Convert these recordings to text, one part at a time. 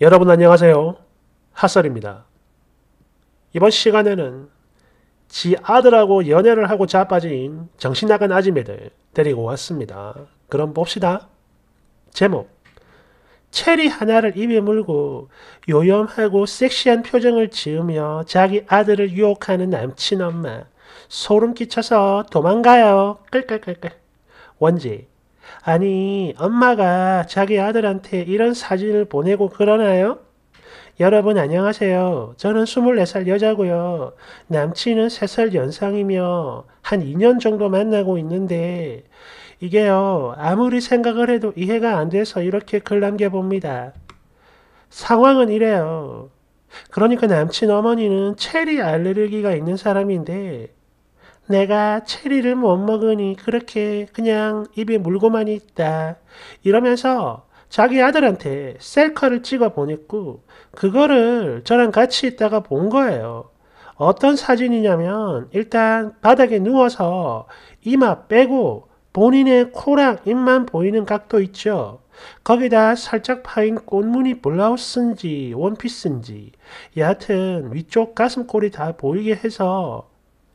여러분 안녕하세요. 핫설입니다. 이번 시간에는 지 아들하고 연애를 하고 자빠진 정신나간 아지매들 데리고 왔습니다. 그럼 봅시다. 제목 체리 하나를 입에 물고 요염하고 섹시한 표정을 지으며 자기 아들을 유혹하는 남친 엄마 소름 끼쳐서 도망가요. 끌끌끌끌 원지 아니, 엄마가 자기 아들한테 이런 사진을 보내고 그러나요? 여러분 안녕하세요. 저는 24살 여자고요. 남친은 3살 연상이며 한 2년 정도 만나고 있는데 이게요. 아무리 생각을 해도 이해가 안 돼서 이렇게 글 남겨봅니다. 상황은 이래요. 그러니까 남친 어머니는 체리 알레르기가 있는 사람인데 내가 체리를 못 먹으니 그렇게 그냥 입에 물고만 있다. 이러면서 자기 아들한테 셀카를 찍어 보냈고 그거를 저랑 같이 있다가 본 거예요. 어떤 사진이냐면 일단 바닥에 누워서 이마 빼고 본인의 코랑 입만 보이는 각도 있죠. 거기다 살짝 파인 꽃무늬 블라우스인지 원피스인지 여하튼 위쪽 가슴골이 다 보이게 해서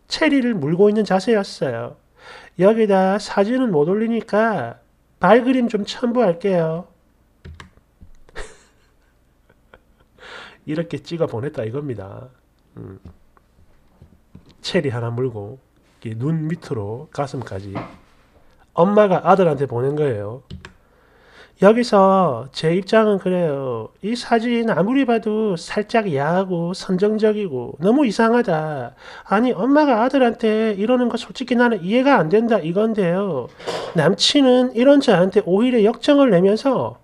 체리를 물고 있는 자세였어요. 여기다 사진은 못 올리니까 발그림 좀 첨부할게요. 이렇게 찍어 보냈다 이겁니다. 음. 체리 하나 물고 눈 밑으로 가슴까지 엄마가 아들한테 보낸 거예요. 여기서 제 입장은 그래요. 이 사진 아무리 봐도 살짝 야하고 선정적이고 너무 이상하다. 아니 엄마가 아들한테 이러는 거 솔직히 나는 이해가 안 된다 이건데요. 남친은 이런 저한테 오히려 역정을 내면서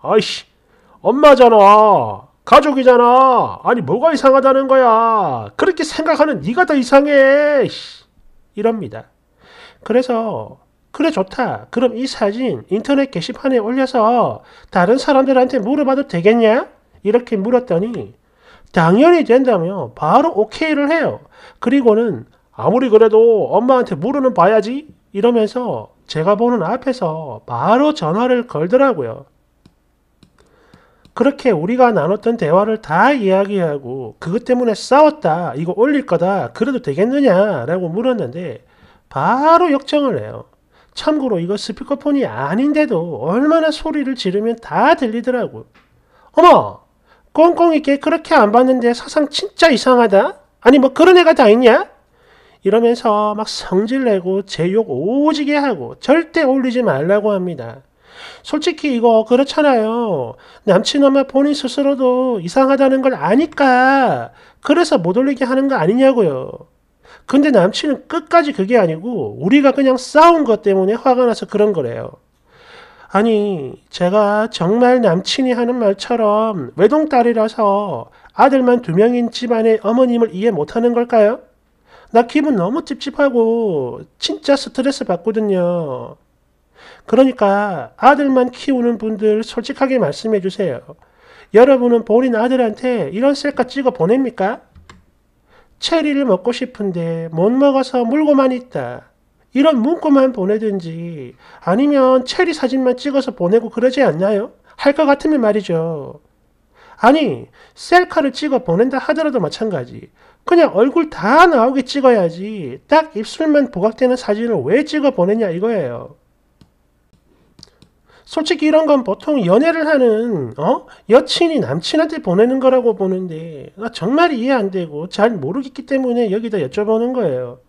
아이씨 엄마잖아. 가족이잖아. 아니 뭐가 이상하다는 거야. 그렇게 생각하는 네가 더 이상해. 이럽니다. 그래서 그래 좋다. 그럼 이 사진 인터넷 게시판에 올려서 다른 사람들한테 물어봐도 되겠냐? 이렇게 물었더니 당연히 된다며 바로 오케이를 해요. 그리고는 아무리 그래도 엄마한테 물어는 봐야지 이러면서 제가 보는 앞에서 바로 전화를 걸더라고요. 그렇게 우리가 나눴던 대화를 다 이야기하고 그것 때문에 싸웠다 이거 올릴 거다 그래도 되겠느냐라고 물었는데 바로 역정을 해요. 참고로 이거 스피커폰이 아닌데도 얼마나 소리를 지르면 다 들리더라고. 어머! 꽁꽁이 게 그렇게 안 봤는데 사상 진짜 이상하다? 아니 뭐 그런 애가 다 있냐? 이러면서 막 성질내고 제 욕 오지게 하고 절대 올리지 말라고 합니다. 솔직히 이거 그렇잖아요. 남친 엄마 본인 스스로도 이상하다는 걸 아니까 그래서 못 올리게 하는 거 아니냐고요. 근데 남친은 끝까지 그게 아니고 우리가 그냥 싸운 것 때문에 화가 나서 그런 거래요. 아니, 제가 정말 남친이 하는 말처럼 외동딸이라서 아들만 두 명인 집안의 어머님을 이해 못하는 걸까요? 나 기분 너무 찝찝하고 진짜 스트레스 받거든요. 그러니까 아들만 키우는 분들 솔직하게 말씀해 주세요. 여러분은 본인 아들한테 이런 셀카 찍어 보냅니까? 체리를 먹고 싶은데 못 먹어서 물고만 있다. 이런 문구만 보내든지 아니면 체리 사진만 찍어서 보내고 그러지 않나요? 할 것 같으면 말이죠. 아니, 셀카를 찍어 보낸다 하더라도 마찬가지. 그냥 얼굴 다 나오게 찍어야지 딱 입술만 부각되는 사진을 왜 찍어 보내냐 이거예요. 솔직히 이런 건 보통 연애를 하는 어? 여친이 남친한테 보내는 거라고 보는데 나 정말 이해 안 되고 잘 모르겠기 때문에 여기다 여쭤보는 거예요.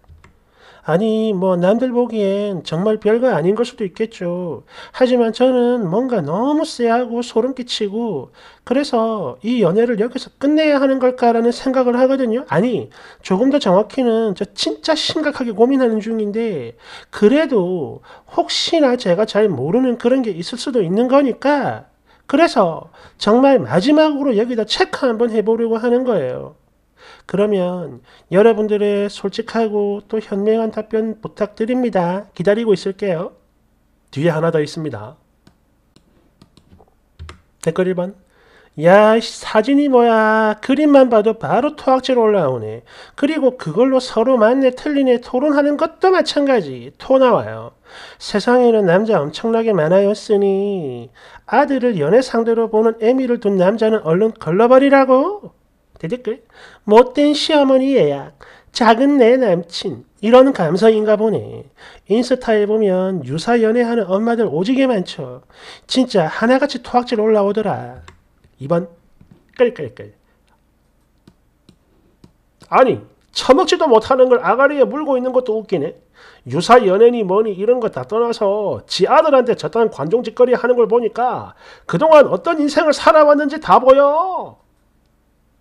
아니 뭐 남들 보기엔 정말 별거 아닌 걸 수도 있겠죠. 하지만 저는 뭔가 너무 쎄하고 소름 끼치고 그래서 이 연애를 여기서 끝내야 하는 걸까라는 생각을 하거든요. 아니 조금 더 정확히는 저 진짜 심각하게 고민하는 중인데 그래도 혹시나 제가 잘 모르는 그런 게 있을 수도 있는 거니까 그래서 정말 마지막으로 여기다 체크 한번 해보려고 하는 거예요. 그러면 여러분들의 솔직하고 또 현명한 답변 부탁드립니다. 기다리고 있을게요. 뒤에 하나 더 있습니다. 댓글 1번 야 사진이 뭐야 그림만 봐도 바로 토악질 올라오네 그리고 그걸로 서로 맞네 틀리네 토론하는 것도 마찬가지 토 나와요 세상에는 남자 엄청나게 많아요 쓰니 아들을 연애 상대로 보는 애미를 둔 남자는 얼른 걸러버리라고 대댓글 못된 시어머니 예약 작은 내 남친 이런 감성인가 보네. 인스타에 보면 유사 연애하는 엄마들 오지게 많죠. 진짜 하나같이 토악질 올라오더라. 2번 끌끌끌 아니 처먹지도 못하는 걸 아가리에 물고 있는 것도 웃기네. 유사 연애니 뭐니 이런 거 다 떠나서 지 아들한테 저딴 관종짓거리 하는 걸 보니까 그동안 어떤 인생을 살아왔는지 다 보여.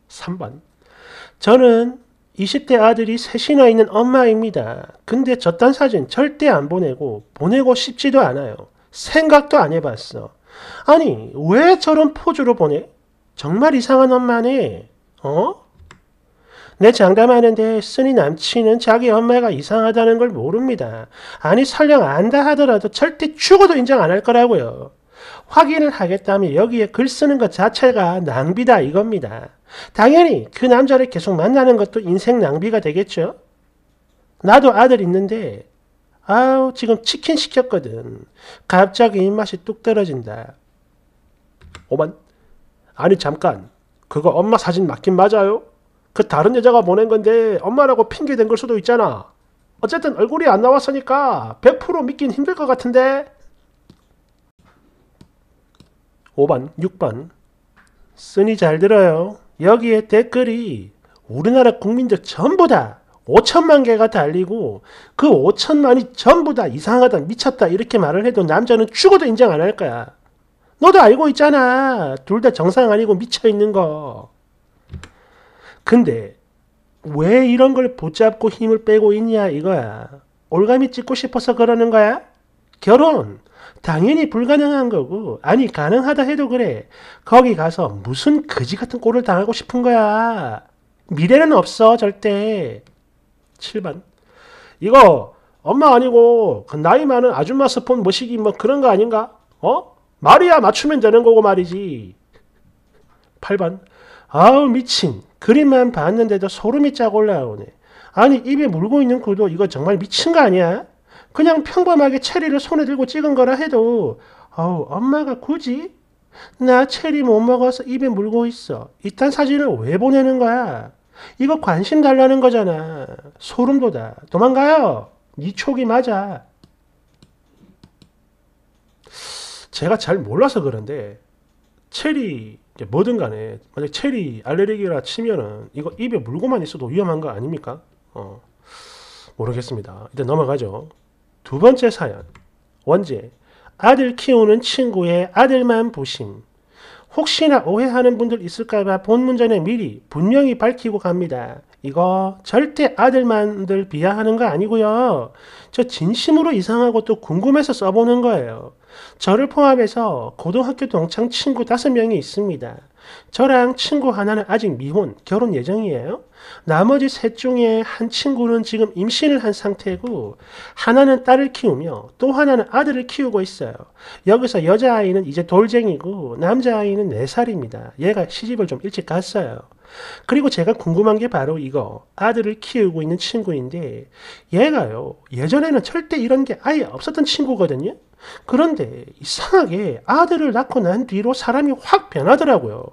3번 저는 20대 아들이 셋이나 있는 엄마입니다. 근데 저딴 사진 절대 안 보내고 보내고 싶지도 않아요. 생각도 안 해봤어. 아니 왜 저런 포즈로 보내? 정말 이상한 엄마네. 어? 내 장담하는데 쓰니 남친은 자기 엄마가 이상하다는 걸 모릅니다. 아니 설령 안다 하더라도 절대 죽어도 인정 안 할 거라고요. 확인을 하겠다면 여기에 글 쓰는 것 자체가 낭비다 이겁니다. 당연히 그 남자를 계속 만나는 것도 인생 낭비가 되겠죠. 나도 아들 있는데 아우 지금 치킨 시켰거든. 갑자기 입맛이 뚝 떨어진다. 5만 아니 잠깐 그거 엄마 사진 맞긴 맞아요? 그 다른 여자가 보낸 건데 엄마라고 핑계 댄 걸 수도 있잖아. 어쨌든 얼굴이 안 나왔으니까 100% 믿긴 힘들 것 같은데 5번, 6번. 쓰니 잘 들어요. 여기에 댓글이 우리나라 국민들 전부 다 5천만 개가 달리고 그 5천만이 전부 다 이상하다 미쳤다 이렇게 말을 해도 남자는 죽어도 인정 안 할 거야. 너도 알고 있잖아. 둘 다 정상 아니고 미쳐 있는 거. 근데 왜 이런 걸 붙잡고 힘을 빼고 있냐 이거야. 올가미 찍고 싶어서 그러는 거야? 결혼, 당연히 불가능한 거고 아니 가능하다 해도 그래 거기 가서 무슨 거지 같은 꼴을 당하고 싶은 거야 미래는 없어 절대 7번 이거 엄마 아니고 그 나이 많은 아줌마 스폰 모시기 뭐 그런 거 아닌가 어? 말이야 맞추면 되는 거고 말이지 8번 아우 미친 그림만 봤는데도 소름이 쫙 올라오네 아니 입에 물고 있는 구도 이거 정말 미친 거 아니야? 그냥 평범하게 체리를 손에 들고 찍은 거라 해도 어우 엄마가 굳이 나 체리 못 먹어서 입에 물고 있어. 이딴 사진을 왜 보내는 거야? 이거 관심 달라는 거잖아. 소름 돋아. 도망가요. 니 네 촉이 맞아. 제가 잘 몰라서 그런데 체리 뭐든 간에 만약 체리 알레르기라 치면은 이거 입에 물고만 있어도 위험한 거 아닙니까? 어 모르겠습니다. 일단 넘어가죠. 두 번째 사연. 원제. 아들 키우는 친구의 아들만 부심. 혹시나 오해하는 분들 있을까봐 본문 전에 미리 분명히 밝히고 갑니다. 이거 절대 아들만들 비하하는 거 아니고요. 저 진심으로 이상하고 또 궁금해서 써보는 거예요. 저를 포함해서 고등학교 동창 친구 다 명이 있습니다. 저랑 친구 하나는 아직 미혼, 결혼 예정이에요. 나머지 셋 중에 한 친구는 지금 임신을 한 상태고, 하나는 딸을 키우며, 또 하나는 아들을 키우고 있어요. 여기서 여자아이는 이제 돌쟁이고, 남자아이는 4살입니다. 얘가 시집을 좀 일찍 갔어요. 그리고 제가 궁금한 게 바로 이거. 아들을 키우고 있는 친구인데, 얘가요, 예전에는 절대 이런 게 아예 없었던 친구거든요? 그런데 이상하게 아들을 낳고 난 뒤로 사람이 확 변하더라고요.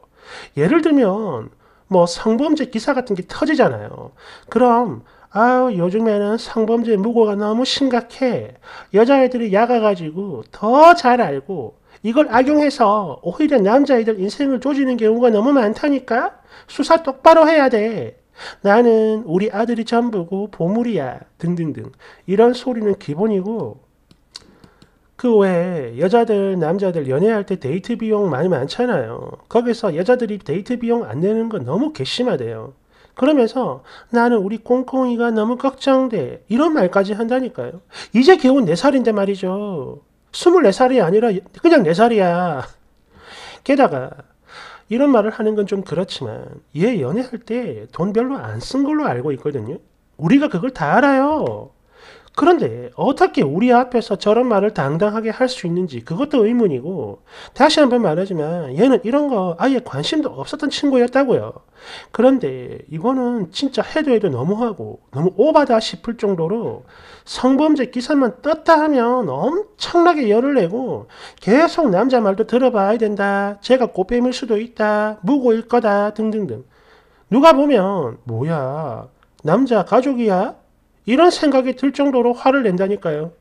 예를 들면 뭐 성범죄 기사 같은 게 터지잖아요. 그럼 아유 요즘에는 성범죄 무고가 너무 심각해. 여자애들이 약아가지고 더 잘 알고 이걸 악용해서 오히려 남자애들 인생을 조지는 경우가 너무 많다니까? 수사 똑바로 해야 돼. 나는 우리 아들이 전부고 보물이야. 등등등. 이런 소리는 기본이고 그 외에 여자들 남자들 연애할 때 데이트 비용 많이 많잖아요. 거기서 여자들이 데이트 비용 안 내는 건 너무 괘씸하대요. 그러면서 나는 우리 꽁꽁이가 너무 걱정돼 이런 말까지 한다니까요. 이제 겨우 4살인데 말이죠. 24살이 아니라 그냥 4살이야. 게다가 이런 말을 하는 건 좀 그렇지만 얘 연애할 때 돈 별로 안 쓴 걸로 알고 있거든요. 우리가 그걸 다 알아요. 그런데 어떻게 우리 앞에서 저런 말을 당당하게 할 수 있는지 그것도 의문이고 다시 한번 말하지만 얘는 이런 거 아예 관심도 없었던 친구였다고요. 그런데 이거는 진짜 해도 해도 너무하고 너무 오바다 싶을 정도로 성범죄 기사만 떴다 하면 엄청나게 열을 내고 계속 남자 말도 들어봐야 된다. 제가 꽃뱀일 수도 있다. 무고일 거다 등등등. 누가 보면 뭐야 남자 가족이야? 이런 생각이 들 정도로 화를 낸다니까요.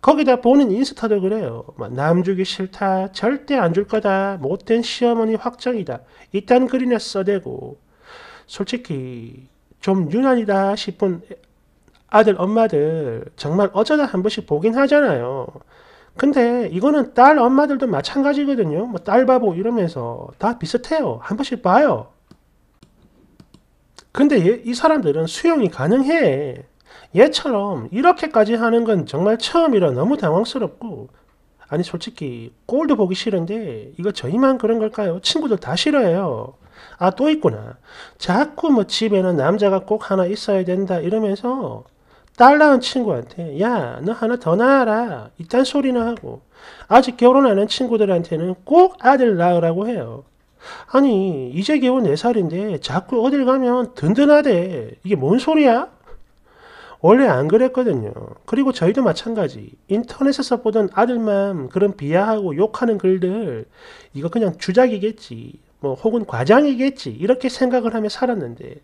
거기다 보는 인스타도 그래요. 뭐, 남 주기 싫다, 절대 안 줄 거다, 못된 시어머니 확정이다. 이딴 글이나 써대고 솔직히 좀 유난이다 싶은 아들 엄마들 정말 어쩌다 한 번씩 보긴 하잖아요. 근데 이거는 딸 엄마들도 마찬가지거든요. 뭐딸 바보 이러면서 다 비슷해요. 한 번씩 봐요. 근데 이 사람들은 수용이 가능해. 얘처럼 이렇게까지 하는 건 정말 처음이라 너무 당황스럽고 아니 솔직히 꼴도 보기 싫은데 이거 저희만 그런 걸까요? 친구들 다 싫어해요. 아 또 있구나. 자꾸 뭐 집에는 남자가 꼭 하나 있어야 된다 이러면서 딸 낳은 친구한테 야 너 하나 더 낳아라 이딴 소리나 하고 아직 결혼 안 한 친구들한테는 꼭 아들 낳으라고 해요. 아니 이제 겨우 4살인데 자꾸 어딜 가면 든든하대 이게 뭔 소리야? 원래 안 그랬거든요. 그리고 저희도 마찬가지. 인터넷에서 보던 아들만 그런 비하하고 욕하는 글들, 이거 그냥 주작이겠지, 뭐, 혹은 과장이겠지, 이렇게 생각을 하며 살았는데,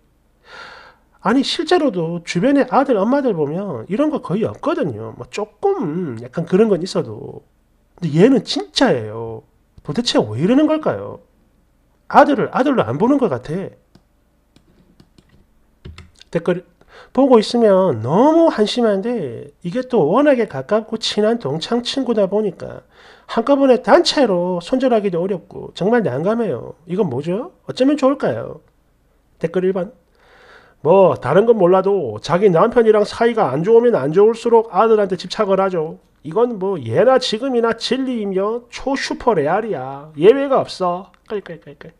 아니, 실제로도 주변의 아들, 엄마들 보면 이런 거 거의 없거든요. 뭐, 조금 약간 그런 건 있어도. 근데 얘는 진짜예요. 도대체 왜 이러는 걸까요? 아들을 아들로 안 보는 것 같아. 댓글 보고 있으면 너무 한심한데 이게 또 워낙에 가깝고 친한 동창 친구다 보니까 한꺼번에 단체로 손절하기도 어렵고 정말 난감해요. 이건 뭐죠? 어쩌면 좋을까요? 댓글 1번 뭐 다른 건 몰라도 자기 남편이랑 사이가 안 좋으면 안 좋을수록 아들한테 집착을 하죠. 이건 뭐 예나 지금이나 진리이며 초슈퍼레알이야. 예외가 없어. 끌끌끌끌.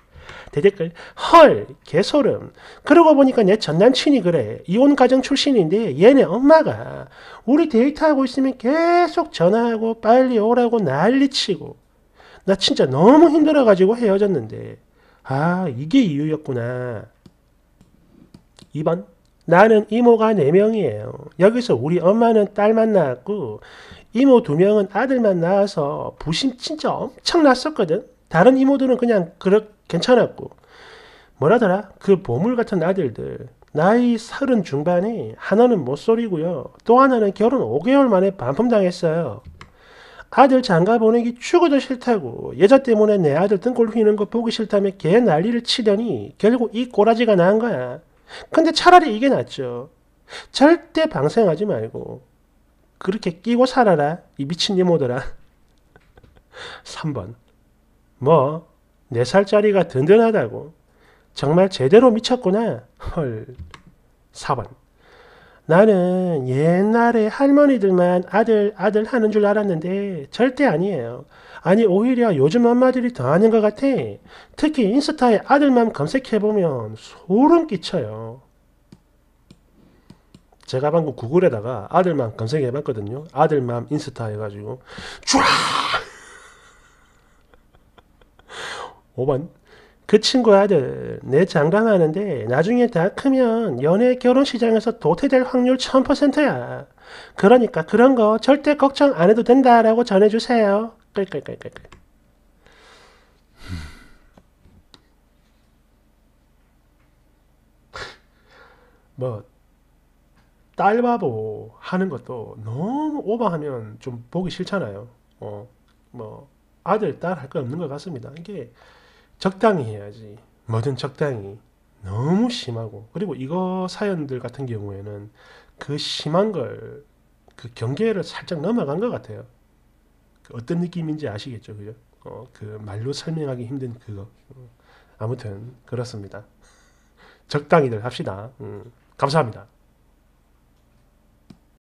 대댓글 헐 개소름 그러고 보니까 내 전남친이 그래 이혼 가정 출신인데 얘네 엄마가 우리 데이트하고 있으면 계속 전화하고 빨리 오라고 난리치고 나 진짜 너무 힘들어가지고 헤어졌는데 아 이게 이유였구나 2번 나는 이모가 4명이에요. 여기서 우리 엄마는 딸만 낳았고 이모 2명은 아들만 낳아서 부심 진짜 엄청 났었거든. 다른 이모들은 그냥 그렇, 괜찮았고 뭐라더라 그 보물 같은 아들들 나이 서른 중반에 하나는 못소리고요 또 하나는 결혼 5개월 만에 반품당했어요 아들 장가 보내기 죽어도 싫다고 여자 때문에 내 아들 등골 휘는 거 보기 싫다며 개 난리를 치더니 결국 이 꼬라지가 난 거야 근데 차라리 이게 낫죠 절대 방생하지 말고 그렇게 끼고 살아라 이 미친 이모더라 3번 뭐 4살짜리가 든든하다고. 정말 제대로 미쳤구나. 헐. 4번. 나는 옛날에 할머니들만 아들, 아들 하는 줄 알았는데 절대 아니에요. 아니, 오히려 요즘 엄마들이 더 하는 것 같아. 특히 인스타에 아들만 검색해보면 소름 끼쳐요. 제가 방금 구글에다가 아들만 검색해봤거든요. 아들만 인스타 해가지고. 쫙! 5번. 그 친구 아들, 내 장담하는데 나중에 다 크면 연애 결혼 시장에서 도태될 확률 1000%야. 그러니까 그런 거 절대 걱정 안 해도 된다라고 전해주세요. 끌끌끌끌끌. 뭐, 딸바보 하는 것도 너무 오버하면 좀 보기 싫잖아요. 어, 뭐, 아들, 딸 할 거 없는 것 같습니다. 이게, 적당히 해야지. 뭐든 적당히. 너무 심하고. 그리고 이거 사연들 같은 경우에는 그 심한 걸, 그 경계를 살짝 넘어간 것 같아요. 그 어떤 느낌인지 아시겠죠? 그죠? 어, 그 말로 설명하기 힘든 그거. 음, 아무튼, 그렇습니다. 적당히들 합시다. 음, 감사합니다.